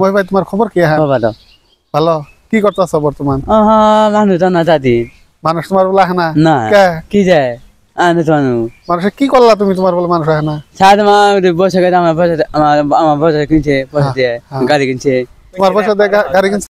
মই ভাই তোমাৰ খবৰ কি আহা কি কৰ্তা আছ বৰ্তমান মানুহ জানা দাদি মানুহ তোমাৰ বোলা আহা না কি যায় আনে জানো মানুষ কি করলা তুমি তোমার বলে মানুষ আহা না সাদ আমার বসে গেছে আমার বসে আমার কিনছে বসে দিয়ে গাড়ি কিনছে তোমার বসে গাড়ি কিনছে